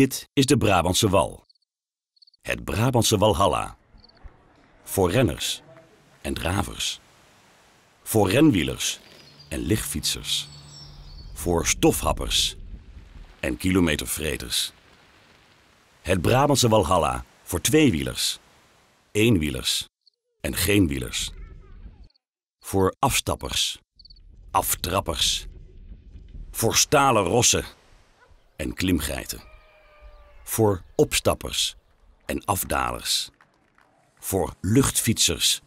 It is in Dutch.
Dit is de Brabantse Wal. Het Brabantse Walhalla. Voor renners en dravers. Voor renwielers en lichtfietsers. Voor stofhappers en kilometervreters. Het Brabantse Walhalla voor tweewielers, eenwielers en geenwielers. Voor afstappers, aftrappers. Voor stalen rossen en klimgeiten voor opstappers en afdalers, voor luchtfietsers